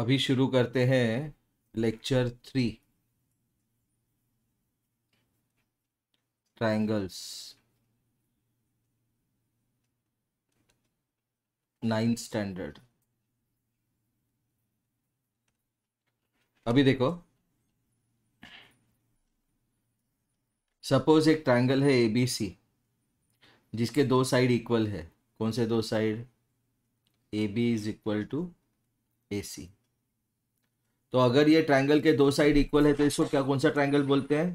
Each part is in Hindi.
अभी शुरू करते हैं lecture three triangles ninth standard अभी देखो सपोज एक ट्राइंगल है एबीसी जिसके दो साइड इक्वल है कौन से दो side A B is equal to A C तो अगर ये ट्रायंगल के दो साइड इक्वल है तो इसको क्या कौन सा ट्रायंगल बोलते हैं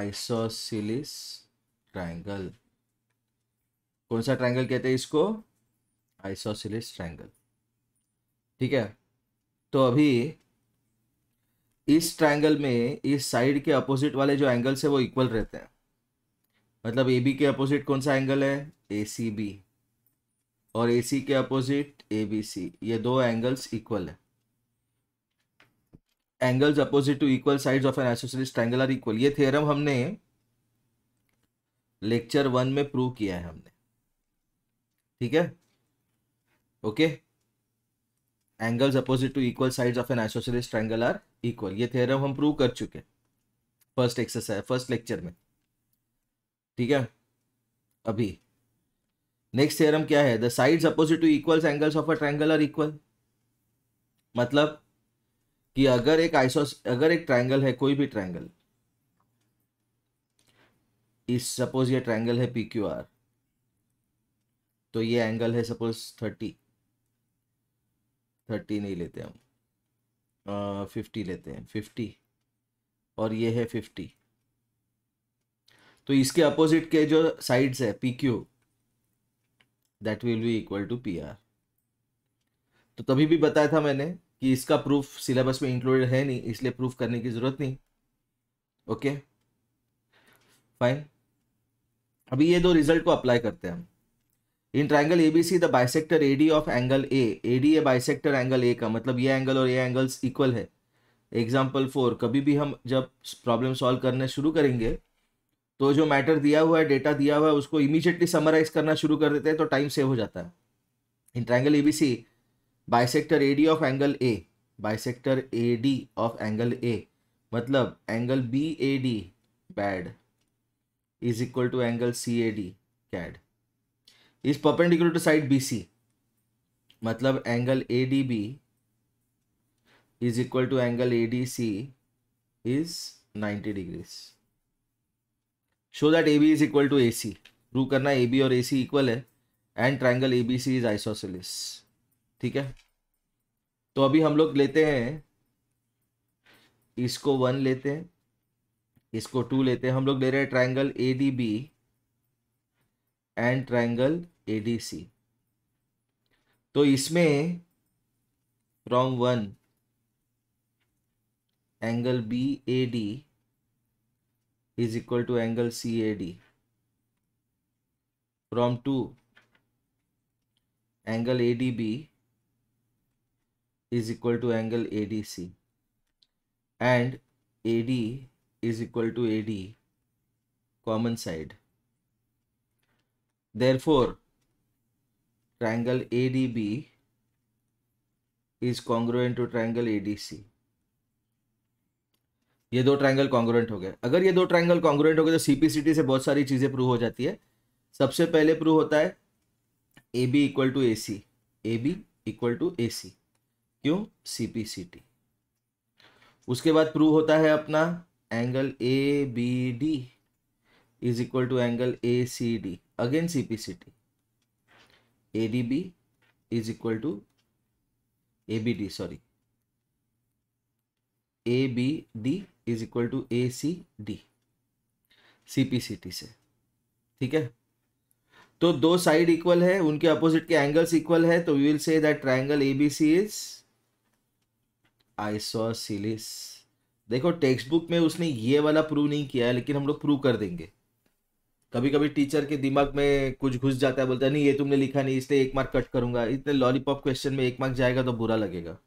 आइसोसिलिस ट्रायंगल कौन सा ट्रायंगल कहते हैं इसको आइसोसिलिस ट्रायंगल ठीक है तो अभी इस ट्रायंगल में इस साइड के अपोजिट वाले जो एंगल्स है वो इक्वल रहते हैं मतलब ए बी के अपोजिट कौन सा एंगल है ए सी बी और ए सी के अपोजिट ए बी सी ये दो एंगल्स इक्वल है angles opposite to equal sides of an एसोसिएट ट्रायंगल आर इक्वल ये थ्योरम हमने लेक्चर वन में प्रूव किया है हमने ठीक है okay angles opposite to equal sides of an एसोसिएट ट्रायंगल आर इक्वल ये थ्योरम हम प्रूव कर चुके फर्स्ट एक्सरसाइज फर्स्ट लेक्चर में ठीक है अभी नेक्स्ट थ्योरम क्या है the sides opposite to equals angles of a triangle are equal मतलब कि अगर एक आइसोस अगर एक ट्रायंगल है कोई भी ट्रायंगल इस सपोज ये ट्रायंगल है पी क्यू आर तो ये एंगल है सपोज थर्टी थर्टी नहीं लेते हम फिफ्टी लेते हैं फिफ्टी और ये है फिफ्टी तो इसके अपोजिट के जो साइड्स है P Q that will be equal to P R तो तभी भी बताया था मैंने कि इसका प्रूफ सिलेबस में इंक्लूडेड है नहीं इसलिए प्रूफ करने की ज़रूरत नहीं ओके फाइन अभी ये दो रिजल्ट को अप्लाई करते हैं हम in triangle A B C the bisector A D of angle A A D A bisector angle A का मतलब ये एंगल और ये एंगल्स इक्वल है एग्जाम्पल फोर कभी भी हम जब प्रॉब्लम सॉल्व करने शुरू करेंगे तो जो मैटर दिया हुआ है डेटा दिया हुआ है उसको इमीजिएटली समराइज करना शुरू कर देते हैं तो टाइम सेव हो जाता है in triangle A B C sector A D of angle A sector A D of angle A मतलब angle B A D bad is equal to angle C A D cad is perpendicular to side B C मतलब angle A D B is equal to angle A D C is ninety degrees show that A B is equal to A C prove करना ए बी और ए सी इक्वल है and triangle A B C is isosceles ठीक है तो अभी हम लोग लेते हैं इसको वन लेते हैं इसको टू लेते हैं हम लोग ले रहे हैं triangle A D B and triangle A D C तो इसमें from one angle B A D is equal to angle CAD. From 2, angle ADB is equal to angle ADC and AD is equal to AD common side. Therefore, triangle ADB is congruent to triangle ADC. ये दो ट्राइंगल कॉन्ग्रेंट हो गए अगर ये दो ट्राइंगल कॉन्ग्रेंट हो गए तो सीपीसीटी से बहुत सारी चीज़ें प्रूव हो जाती है सबसे पहले प्रूव होता है A B equal to A C A B equal to A C क्यों सीपीसीटी उसके बाद प्रूव होता है अपना angle A B D is equal to angle A C D again C C P T A D B is equal to A B D sorry A B D is equal to A C D C P C T से ठीक है तो दो साइड इक्वल है उनके अपोजिट के एंगल्स इक्वल है तो we will say that triangle A B C is isosceles देखो टेक्स्ट बुक में उसने ये वाला प्रूव नहीं किया है लेकिन हम लोग प्रूव कर देंगे कभी कभी टीचर के दिमाग में कुछ घुस जाता है बोलता है नहीं ये तुमने लिखा नहीं इसलिए एक मार्क कट करूंगा इतने लॉलीपॉप क्वेश्चन में एक मार्क जाएगा तो बुरा लगेगा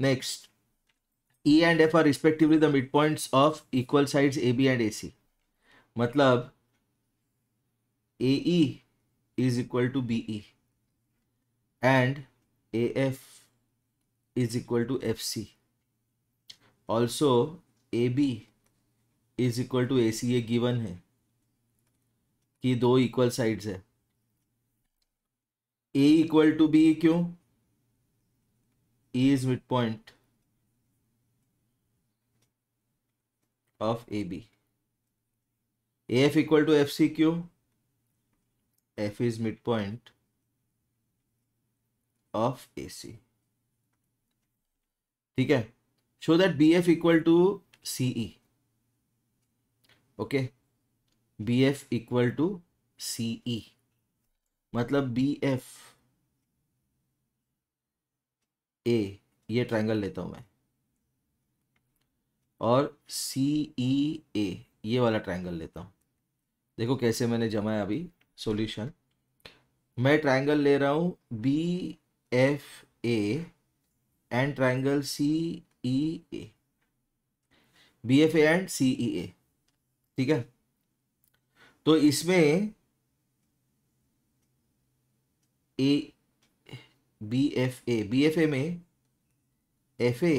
next E and F are respectively the mid point of equal side A B and A C मतलब A is equal to B E and A F is equal to F C also A B is equal to A C ये गिवन है कि दो इक्वल साइड्स है ए इक्वल टू बी क्यों E is mid point of AB. AF equal to FCQ. F is midpoint of AC. ठीक है show that BF equal to CE. Okay. BF equal to CE. मतलब BF A ये ट्रायंगल लेता हूं मैं और सी ई ए ये वाला ट्राइंगल लेता हूँ देखो कैसे मैंने जमाया अभी सॉल्यूशन मैं ट्राइंगल ले रहा हूँ B F A and triangle C E A B F A and C E A ठीक है तो इसमें A B F A B F A में F A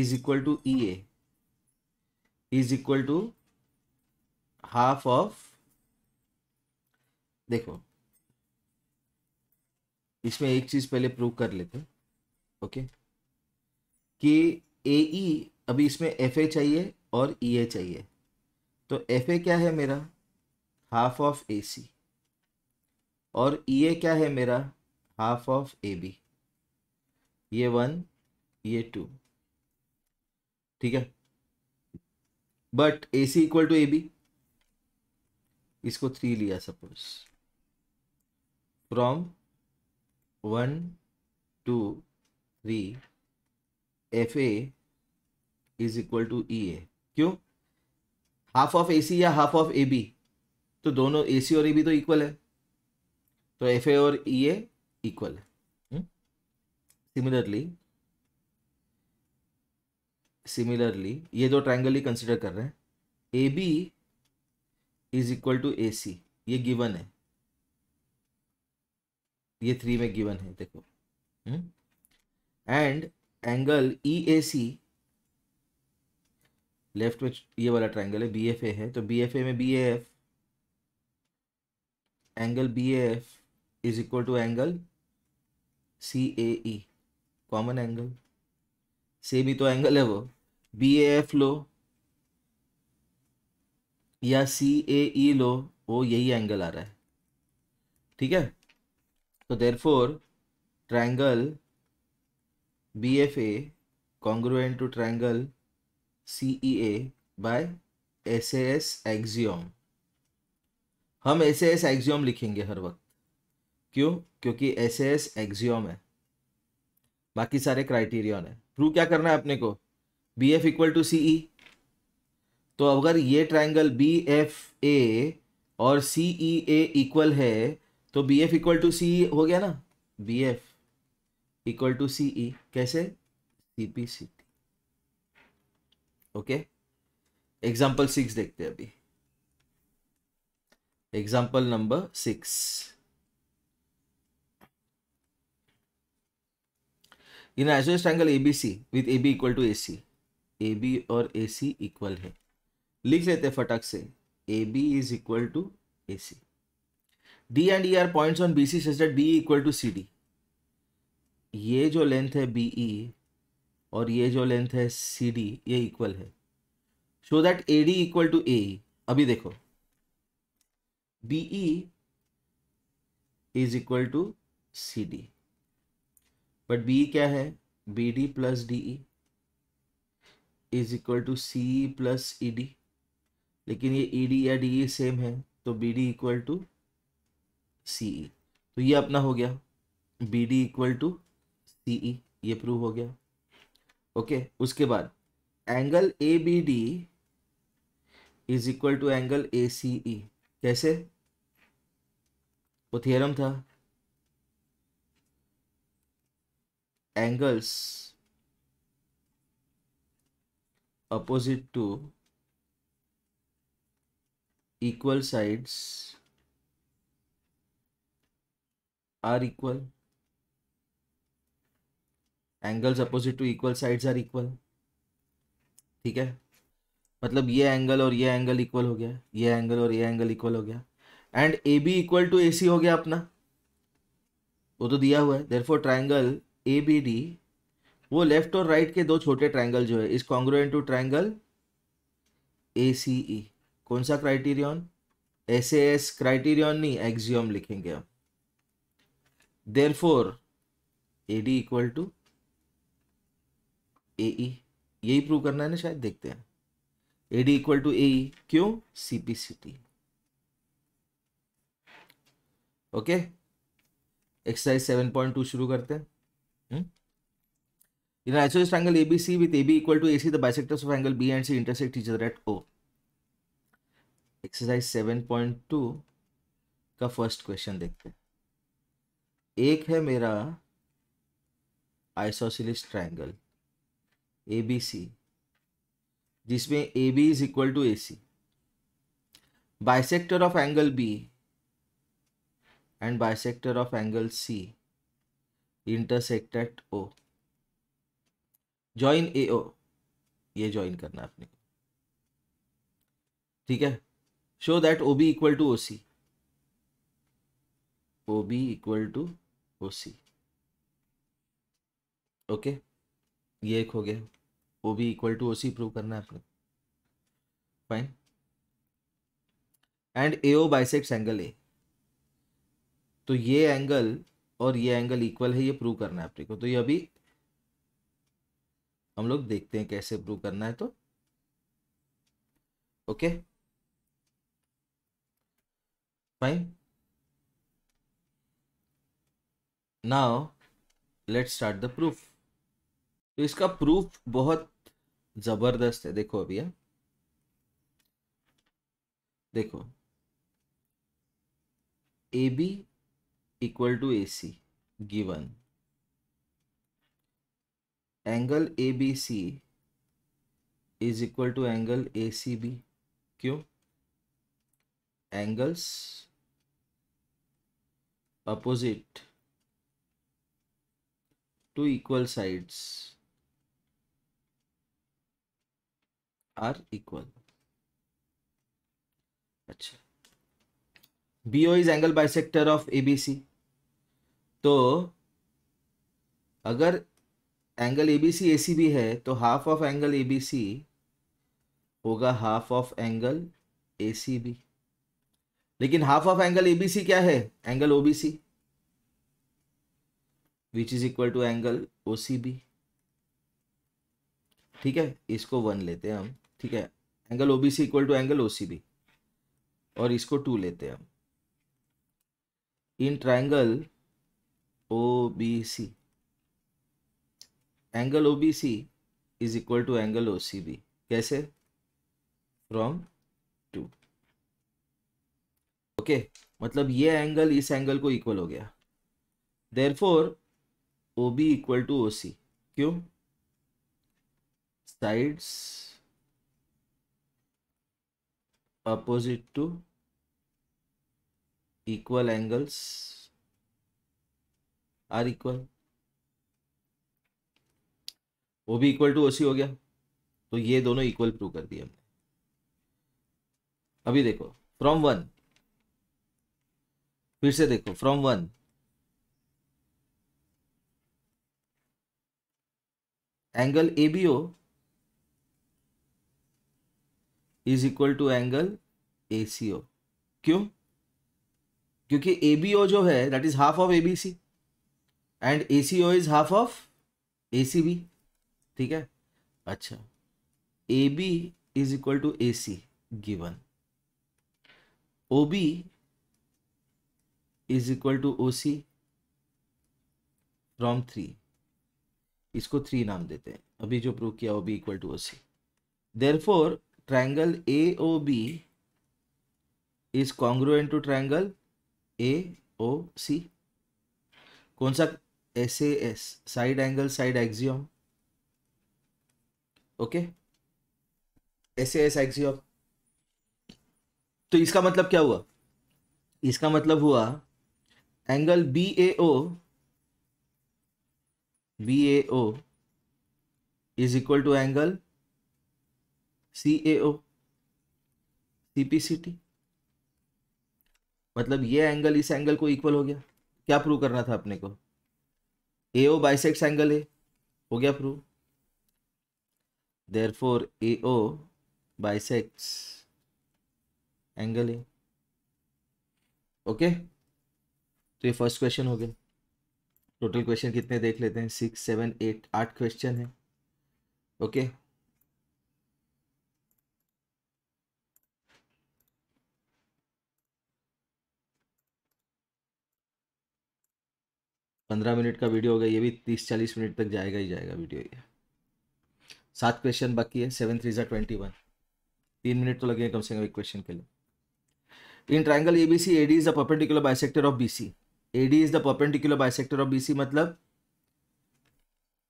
is equal to EA is equal to half of देखो इसमें एक चीज पहले प्रूव कर लेते हैं ओके कि ए ई e, अभी इसमें एफ ए चाहिए और ई e ए चाहिए तो एफ ए क्या है मेरा हाफ ऑफ ए सी और ई e ए क्या है मेरा हाफ ऑफ ए बी ये वन ये टू ठीक है but A C equal to A B इसको थ्री लिया suppose from one two three F A is equal to E A क्यों हाफ ऑफ ए सी या हाफ ऑफ ए बी तो दोनों ए सी और ए बी तो इक्वल है तो एफ ए और ई ए इक्वल है सिमिलरली hmm? सिमिलरली ये दो ट्राइंगल ही कंसिडर कर रहे हैं A B is equal to A C ये गिवन है ये थ्री में गिवन है देखो and angle E A C left में ये वाला ट्राइंगल है बी एफ ए है तो बी एफ ए में B F angle B F is equal to angle C A E common angle same ही तो एंगल है वो बी ए एफ लो या सी ए ई लो वो यही एंगल आ रहा है ठीक है तो therefore triangle B F A congruent to triangle C E A by S S axiom हम एस एस एक्जियम लिखेंगे हर वक्त क्यों क्योंकि एस एस एक्जियम है बाकी सारे क्राइटेरियन है प्रूव क्या करना है अपने को B F equal to C E तो अगर ये ट्राइंगल बी एफ ए और सी ई ए इक्वल है तो B F equal to C E हो गया ना B F equal to C E कैसे C P C T okay example six देखते हैं अभी एग्जाम्पल नंबर सिक्स इन आइसोइस्ट angle A B C with A B equal to A C A B और ए सी इक्वल है लिख लेते हैं फटक से A B is equal to A C D and E are points on B C such that B equal to C D ये जो लेंथ है बी ई e और ये जो लेंथ है सी डी ये इक्वल है show that A D equal to A अभी देखो B E is equal to C D but B क्या है B D plus D E is equal to C plus E D लेकिन ये ई e डी या डी ई सेम है तो B D equal to C E तो ये अपना हो गया B D equal to C E ये प्रूव हो गया ओके okay, उसके बाद angle A B D is equal to angle A C E कैसे वो थियरम था angles opposite to equal sides are equal angles opposite to equal sides are equal ठीक है मतलब ये एंगल और ये एंगल इक्वल हो गया ये एंगल और ये एंगल इक्वल हो गया and A B equal to A C हो गया अपना वो तो दिया हुआ है therefore triangle A B D वो लेफ्ट और राइट के दो छोटे ट्राइंगल जो है is congruent to triangle A C E कौन सा क्राइटेरियन एस एस क्राइटेरियन नहीं एक्जियम लिखेंगे हम therefore A D equal to A E यही प्रूव करना है ना शायद देखते हैं A D equal to A क्यों C P C T okay exercise seven point two शुरू करते हैं Hmm? In an isosceles triangle ABC with AB equal to AC, the bisectors of angle B and C intersect each other at O. Exercise 7.2 का first question देखते हैं एक है मेरा isosceles triangle ABC जिसमें AB is equal to AC. Bisector of angle B and bisector of angle C. Intersect at O join A O ये ज्वाइन करना है आपने ठीक है show that O B equal to O C O B equal to O C okay ये एक हो गया O B equal to O C prove करना है आपने fine and A O bisects angle A तो ये एंगल और ये एंगल इक्वल है ये प्रूव करना है अपने को तो ये अभी हम लोग देखते हैं कैसे प्रूव करना है तो okay fine now let start the proof तो इसका प्रूफ बहुत जबरदस्त है देखो अभी हाँ। देखो A B equal to AC given. Angle ABC is equal to angle ACB. क्यों? Angles opposite to equal sides are equal. अच्छा BO is angle bisector of ABC. तो अगर एंगल ए बी सी ए सी भी है तो half of angle A B C होगा half of angle A C B लेकिन half of angle A B C क्या है angle O B C which is equal to angle O C B ठीक है इसको वन लेते हैं हम ठीक है angle O B C equal to angle O C B और इसको टू लेते हैं हम in triangle angle O B C is equal to angle O C B कैसे फ्रॉम टू ओके मतलब ये एंगल इस एंगल को इक्वल हो गया therefore O B equal to O C क्यों sides opposite to equal angles are equal वो भी इक्वल टू ओसी हो गया तो ये दोनों इक्वल प्रूव कर दिए हमने अभी देखो फ्रॉम वन फिर से देखो from one angle A B O is equal to angle A C O क्यों क्योंकि ए बी ओ जो है that is half of A B C and A C O is half of A C B ठीक है अच्छा A B is equal to A C given O B is equal to O C from three इसको थ्री नाम देते हैं अभी जो प्रूव किया ओ B equal to O C therefore triangle A O B is congruent to triangle A O C कौन सा SAS, side angle, side axiom. Okay SAS axiom. तो इसका मतलब क्या हुआ इसका मतलब हुआ angle B A O B A O is equal to angle C A O C P C T मतलब ये एंगल इस एंगल को इक्वल हो गया क्या प्रूव करना था अपने को ए ओ बाइसेक्स एंगल है हो गया prove therefore A O bisects angle है ओके तो ये फर्स्ट क्वेश्चन हो गया टोटल क्वेश्चन कितने देख लेते हैं सिक्स सेवन एट आठ क्वेश्चन है ओके okay? पंद्रह मिनट का वीडियो होगा ये भी तीस चालीस मिनट तक जाएगा ही जाएगा वीडियो ये सात क्वेश्चन बाकी है सेवन थ्री ज़ा ट्वेंटी वन तीन मिनट तो लगेंगे कम से कम एक क्वेश्चन के लिए in triangle A B C A D is the perpendicular bisector of B C A D is the perpendicular bisector of B C मतलब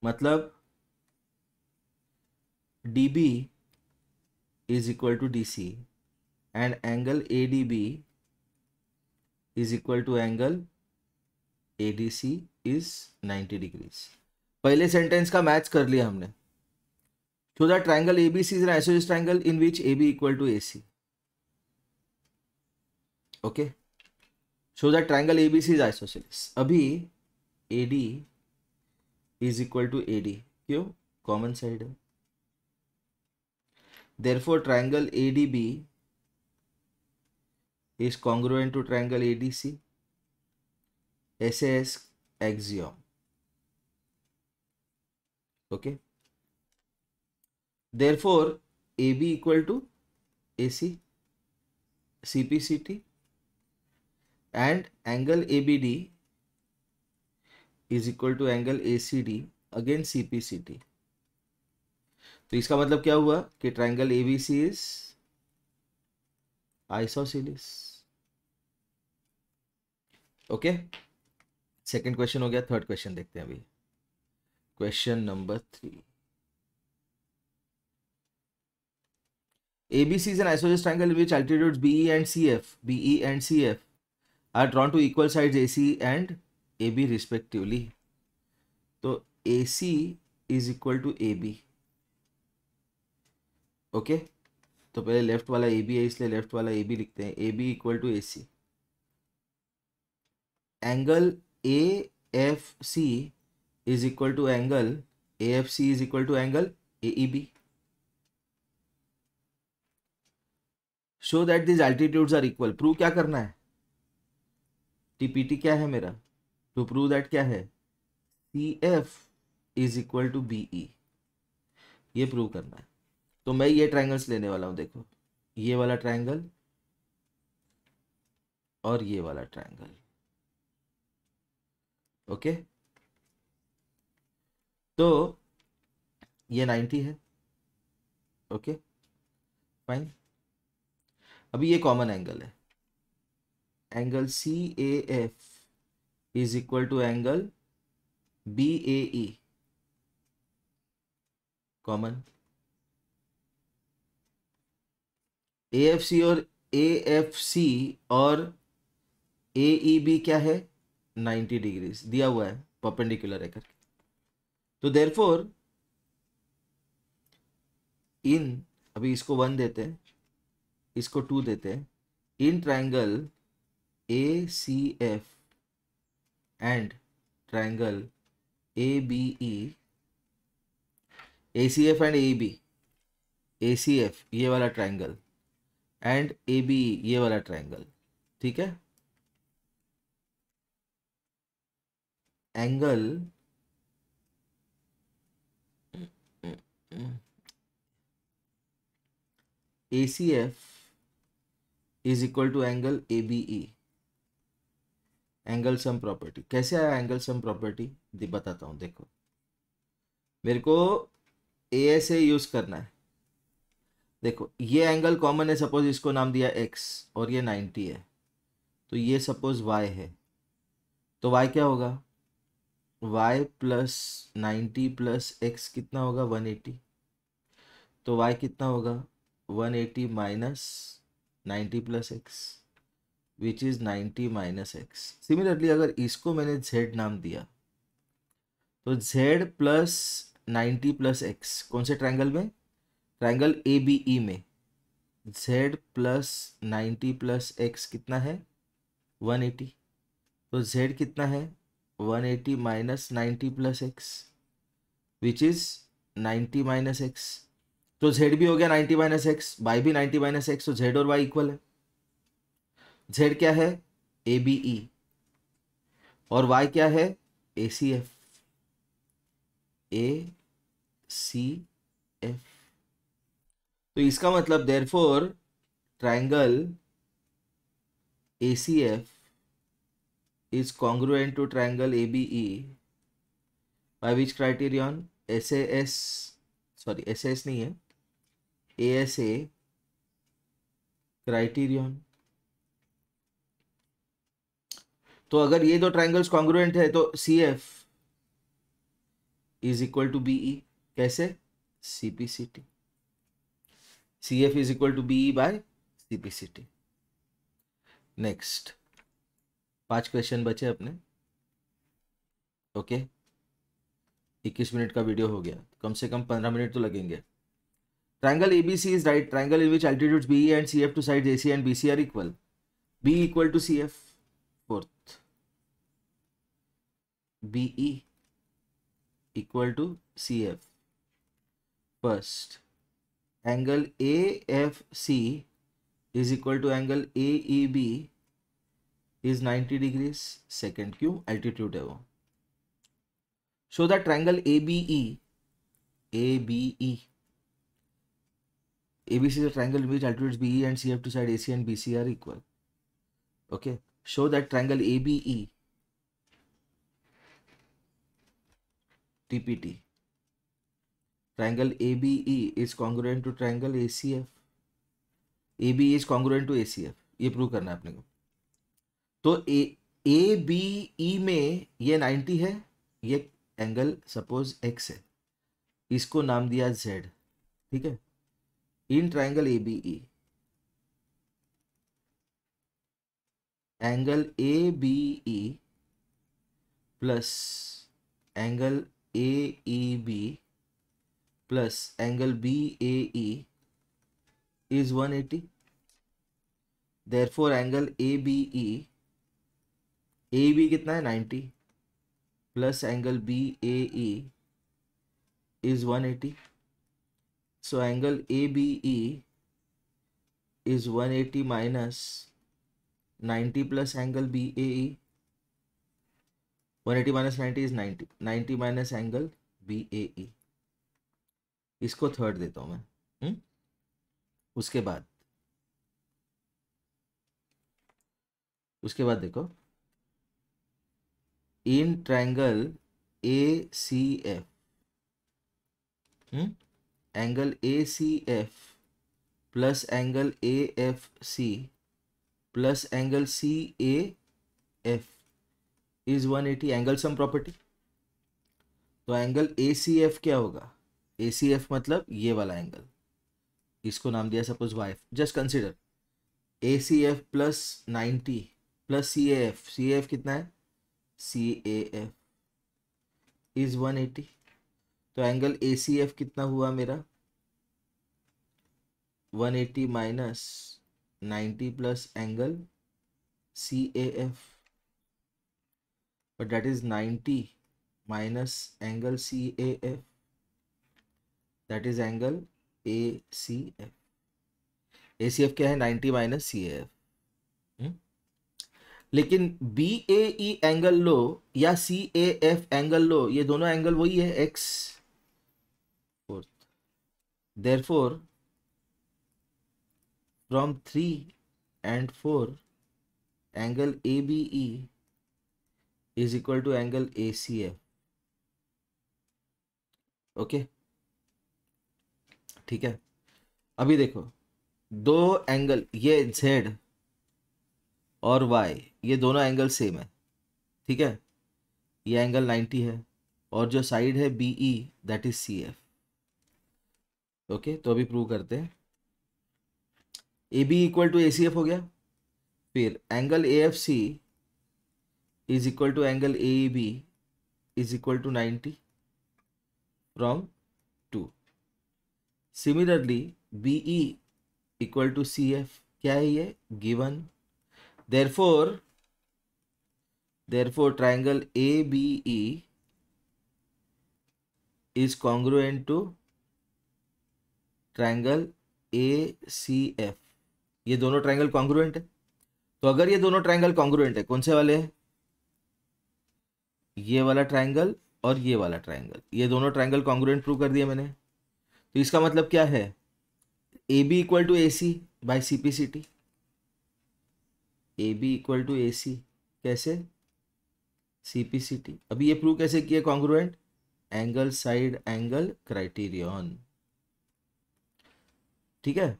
मतलब D B is equal to D C and angle A D B is equal to angle A D C is 90 degrees पहले सेंटेंस का मैच कर लिया हमने so that B C is an आइसोजिस in which A B equal to A C okay so that B C is isosceles अभी A D is equal to A D क्यों कॉमन साइड है therefore triangle B is congruent to triangle A D C SAS axiom. Okay. Therefore, AB equal to AC, CPCT and angle ABD is equal to angle ACD again CPCT. तो इसका मतलब क्या हुआ कि triangle A B C is isosceles okay okay? Second question हो गया थर्ड क्वेश्चन देखते हैं अभी question number three ABC is an isosceles triangle in which altitudes BE and CF, BE and CF are drawn to equal sides AC and AB respectively. तो AC is equal to AB. Okay okay? तो पहले लेफ्ट वाला ए बी है इसलिए लेफ्ट वाला ए बी लिखते हैं A B equal to A C angle A F C is equal to angle A F C is equal to angle A E B show that these altitudes are equal prove क्या करना है टीपीटी क्या है मेरा टू प्रूव दैट क्या है C F is equal to B E ये प्रूव करना है तो मैं ये ट्राइंगल्स लेने वाला हूं देखो ये वाला ट्राइंगल और ये वाला ट्राइंगल ओके तो ये नाइन्टी है ओके फाइन अभी ये कॉमन एंगल है angle C A F is equal to angle B A E common A F C और ए एफ सी और ए ई बी क्या है नाइन्टी डिग्रीज दिया हुआ है परपेंडिकुलर है करके तो देरफोर इन अभी इसको वन देते हैं इसको टू देते हैं in triangle A C F and triangle A B E A C F and A B A C F ये वाला ट्राइंगल एंड ए बी ये वाला ट्राइंगल ठीक है angle A C F is equal to angle A B E angle sum property कैसे आया एंगल सम प्रॉपर्टी बताता हूँ देखो मेरे को ए एस ए यूज करना है देखो ये एंगल कॉमन है सपोज इसको नाम दिया एक्स और ये नाइन्टी है तो ये सपोज वाई है तो वाई क्या होगा y plus ninety plus x कितना होगा वन एटी तो y कितना होगा one eighty minus ninety plus X which is ninety minus X similarly अगर इसको मैंने z नाम दिया तो z plus ninety plus X कौन से ट्राइंगल में ट्राइंगल ए बी ई में z plus ninety plus x कितना है वन एटी तो z कितना है one eighty minus ninety plus X which is ninety minus X तो जेड भी हो गया नाइन्टी माइनस एक्स वाई भी नाइन्टी माइनस एक्स तो जेड और वाई इक्वल है जेड क्या है ए बी ई और वाई क्या है ए C F A C F तो इसका मतलब therefore triangle A C F is congruent to triangle ABE by which criterion SAS sorry SAS नहीं है ASA criterion तो अगर ये दो ट्राइंगल्स कॉन्ग्रुएंट है तो C F is equal to B E कैसे P C F is equal to B E by T next पांच क्वेश्चन बचे अपने ओके इक्कीस मिनट का वीडियो हो गया कम से कम पंद्रह मिनट तो लगेंगे triangle A B C is right triangle in which altitude B and C F to side A C and B C are equal B equal to C F fourth B E angle A F C is equal to angle A E B is 90 degrees second Q altitude hai wo so the triangle abe abe ABC is a triangle which altitudes BE and CF to side AC and BC are equal. Okay, show that triangle ABE TPT. Triangle ABE is congruent to triangle ACF. ab is congruent to ACF. ये प्रूव करना है अपने को तो ए ए बी ई में ये 90 है ये एंगल सपोज एक्स है इसको नाम दिया जेड ठीक है in triangle A B E angle A B E plus angle A E B plus angle B A E is 180 for angle A B E A B कितना है ninety plus angle B A E is one eighty so angle A B E is one eighty minus ninety plus angle B A E one eighty minus ninety is ninety ninety minus angle B A ई इसको थर्ड देता हूँ मैं हुँ? हम्म? उसके बाद उसके बाद देखो in in A C F hmm? Angle A C F plus angle A F C 180 angle sum property तो एंगल ए सी एफ क्या होगा ए सी एफ मतलब ये वाला एंगल इसको नाम दिया suppose wife just consider A C F plus ninety plus C F C F कितना है C A F is one eighty तो एंगल ए सी एफ कितना हुआ मेरा one eighty minus ninety plus angle C A F angle C F that is angle A C F A C F क्या है नाइन्टी माइनस सी एफ लेकिन बी ए ई एंगल लो या सी ए एफ एंगल लो ये दोनों एंगल वही है x fourth four from three and four angle A B E is equal to angle A C F okay ठीक है अभी देखो दो एंगल ये जेड और वाई ये दोनों एंगल सेम है ठीक है ये एंगल 90 है और जो साइड है B E that is C F okay तो अभी प्रूव करते हैं A B equal to A C F हो गया फिर angle A F C is equal to angle A B is equal to ninety from two similarly B E equal to C F क्या है ये given therefore therefore triangle ABE is congruent to triangle A C F ये दोनों ट्राइंगल कॉन्ग्रुएंट है तो अगर ये दोनों ट्राइंगल कॉन्ग्रुएंट है कौन से वाले हैं ये वाला ट्राइंगल और ये वाला ट्राइंगल ये दोनों ट्राइंगल कॉन्ग्रुएंट प्रूव कर दिया मैंने तो इसका मतलब क्या है A B equal to A C by C P C T A B equal to A C कैसे सी पी सी टी अभी ये प्रूव कैसे किया congruent angle side angle criterion ठीक है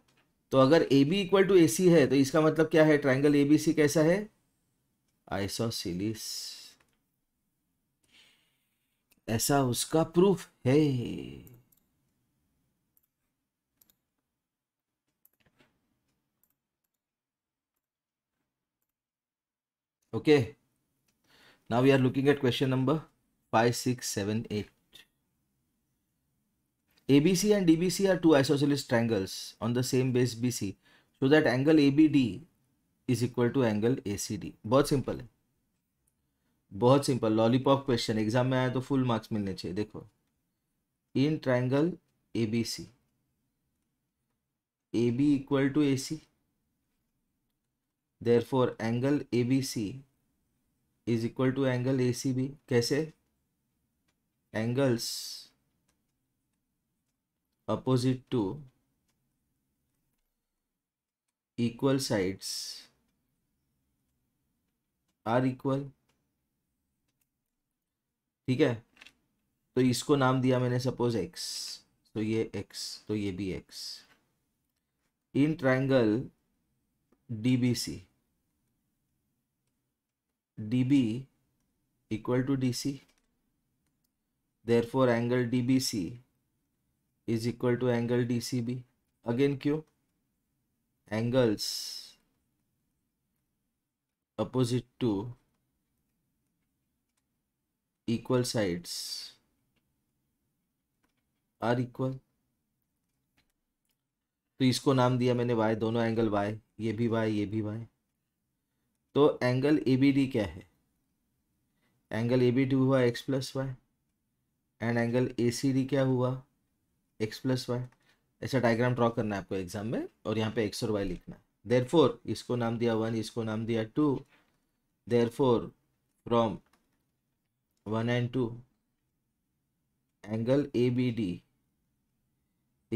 तो अगर A B equal to A C है तो इसका मतलब क्या है ट्राइंगल ए बी सी कैसा है आइसोसिलिस ऐसा उसका प्रूफ है okay now we are looking at question number 5 6 7 8 abc and dbc are two isosceles triangles on the same base bc so that angle abd is equal to angle acd बहुत सिंपल है बहुत सिंपल लॉलीपॉप क्वेश्चन एग्जाम में आया तो फुल मार्क्स मिलने चाहिए देखो in triangle abc ab C A B equal to A C therefore angle abc is equal to angle acb कैसे angles opposite to equal sides are equal ठीक है तो इसको नाम दिया मैंने सपोज एक्स तो ये एक्स तो ये भी x in triangle DBC DB equal to DC. Therefore, angle DBC is equal to angle DCB. Again, Q. Angles opposite to equal sides are equal. तो इसको नाम दिया मैंने y दोनों एंगल y ये भी y ये भी y तो एंगल ए बी डी क्या है एंगल ए बी डी हुआ x plus y and angle A C D क्या हुआ एक्स प्लस वाई ऐसा डायग्राम ड्रॉ करना है आपको एग्जाम में और यहाँ पे एक्स और वाई लिखना है देर फोर इसको नाम दिया वन इसको नाम दिया two therefore from one and two angle A B D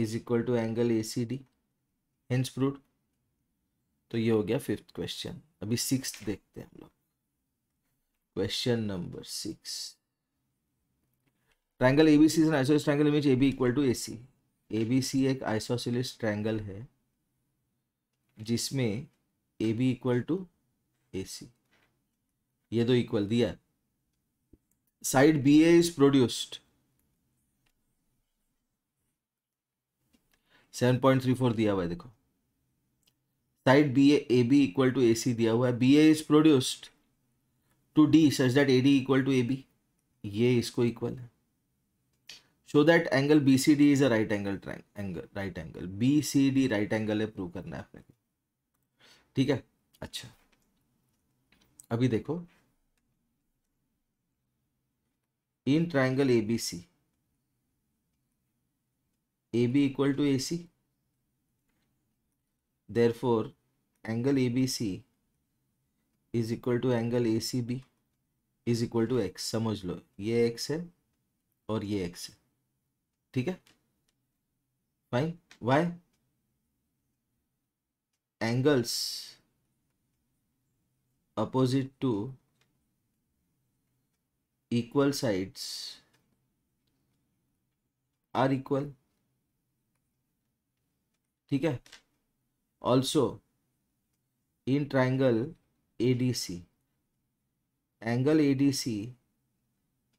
is equal to angle A C D hence proved तो ये हो गया फिफ्थ क्वेश्चन अभी सिक्स देखते हैं हम लोग question number six triangle ABC is an triangle image A B equal to A C A B C एक आइसोसिलिस ट्रायंगल है जिसमें A B equal to A C ये दो इक्वल दिया side B A is produced 7.34 दिया हुआ है देखो side B A B equal to A C दिया हुआ है B A is produced to D such that A D equal to A B ये इसको इक्वल है show that angle B C D is a right angle angle right angle B C D right angle है प्रूव करना है अपने ठीक है अच्छा अभी देखो in triangle A B C A B equal to A C Therefore, angle ABC is equal to angle A C B is equal to x समझ लो ये एक्स है और ये एक्स है ठीक है fine y angles opposite to equal sides are equal ठीक है also in triangle ADC angle ADC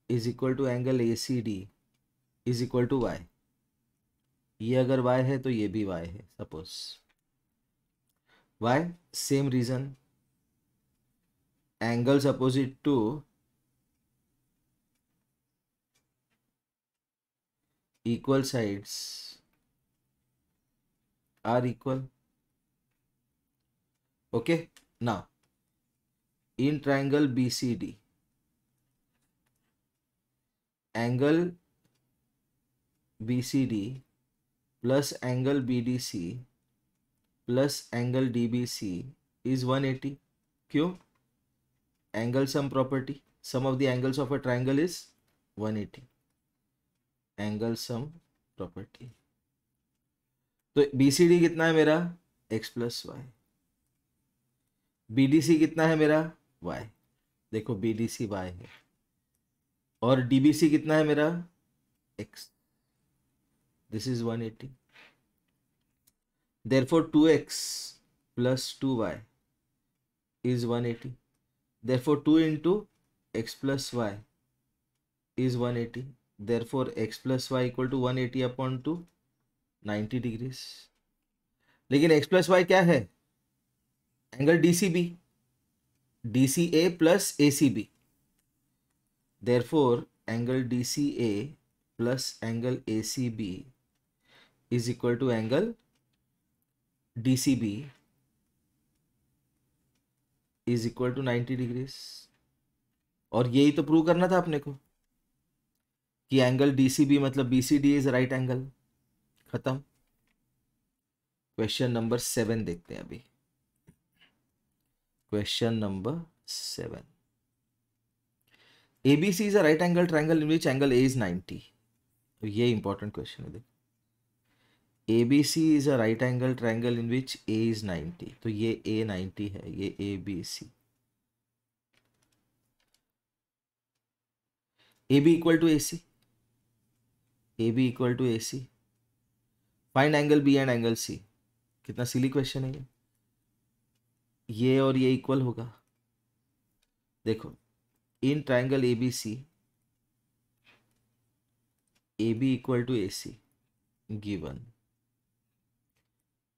is equal to angle ACD is equal to y ये अगर y है तो ये भी y है suppose y same reason angles opposite to equal sides are equal Okay, now in triangle BCD, angle BCD plus angle BDC plus angle DBC is 180. Q angle sum property. Sum of the angles of a triangle is 180. Angle sum property. तो BCD कितना है मेरा x plus y B D C कितना है मेरा वाई देखो बी डी सी वाई है और डी बी सी कितना है मेरा x this is one eighty therefore two x plus two y is one eighty therefore two into x plus y is one eighty therefore x plus y equal to one eighty upon two ninety degrees लेकिन एक्स प्लस वाई क्या है angle D C B D C A plus A C B therefore angle D C A plus angle A C B is equal to angle D C B is equal to ninety degrees और यही तो प्रूव करना था अपने को कि एंगल डी सी बी मतलब B C D is right angle खत्म क्वेश्चन नंबर सेवन देखते हैं अभी Question number 7. ABC is a right angle triangle in which angle A is 90. ये important question है देखो ABC is a right angle triangle in which A is 90. तो ये A 90 है ये ABC. AB equal to AC. AB equal to AC. Find angle B and angle C. कितना सिली क्वेश्चन है ये ये और ये इक्वल होगा देखो in triangle A B C A B equal to A C given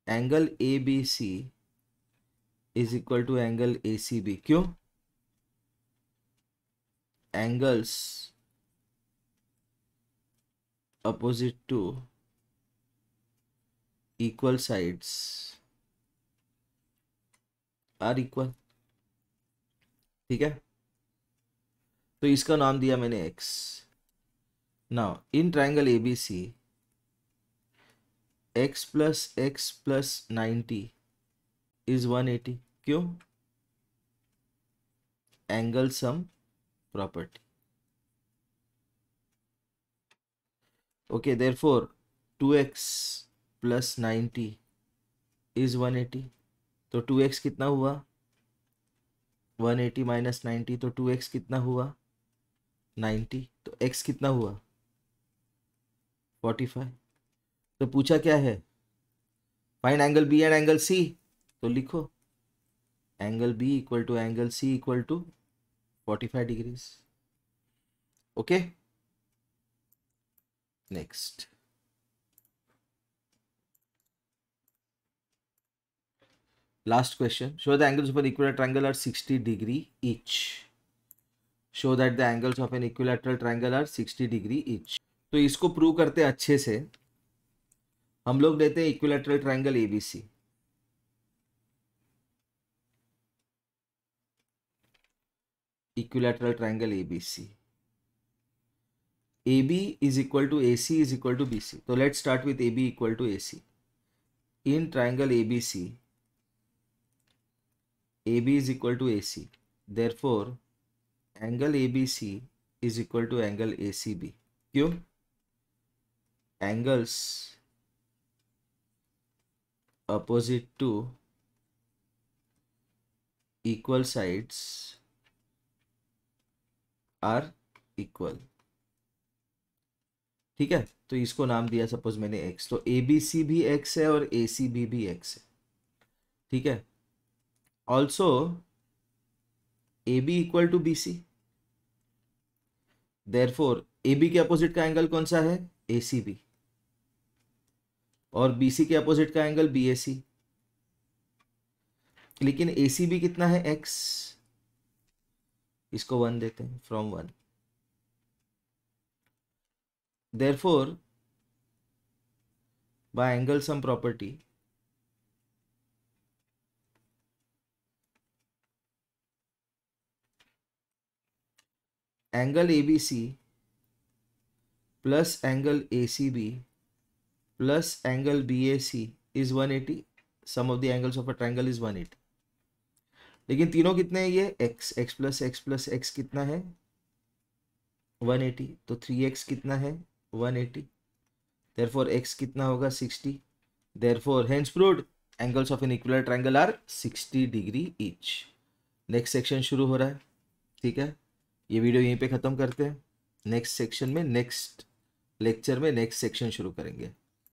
angle A B C is equal to angle A C B क्यों angles opposite to equal sides are equal ठीक है तो इसका नाम दिया मैंने x now in triangle A B C x plus x plus ninety is one eighty क्यों angle sum property okay therefore two x plus ninety is one eighty तो टू एक्स कितना हुआ वन एटी माइनस नाइन्टी तो टू एक्स कितना हुआ नाइन्टी तो एक्स कितना हुआ फोर्टी फाइव तो पूछा क्या है find angle B and angle C तो लिखो angle B equal to angle C equal to forty five degrees okay next Last question. Show the angles of an equilateral triangle are 60 degree each. Show that the angles of an equilateral triangle are 60 degree each. तो इसको प्रूव करते हैं अच्छे से हम लोग लेते हैं equilateral triangle ABC equilateral triangle ABC AB is equal to AC is equal to BC. So let's start with AB equal to AC. In triangle ABC, AB is equal to AC. Therefore, angle ABC is equal to angle ACB. क्यों? Angles opposite to equal sides are equal. ठीक है तो इसको नाम दिया सपोज मैंने x तो ए बी सी भी x है और ए सी बी भी x है ठीक है also AB equal to BC Therefore, AB के अपोजिट का एंगल कौन सा है ACB और BC के अपोजिट का एंगल BAC लेकिन ACB कितना है X इसको वन देते हैं from one four by angle sum property angle A B C plus angle A C B plus angle B A C is one eighty sum of the angles of a triangle is one eighty लेकिन तीनों कितने हैं ये x x plus x plus x कितना है एटी तो एक्स कितना है वन एटी फोर एक्स कितना होगा therefore hence proved angles of an equilateral triangle are sixty degree each next section शुरू हो रहा है ठीक है ये वीडियो यहीं पे ख़त्म करते हैं नेक्स्ट सेक्शन में नेक्स्ट लेक्चर में नेक्स्ट सेक्शन शुरू करेंगे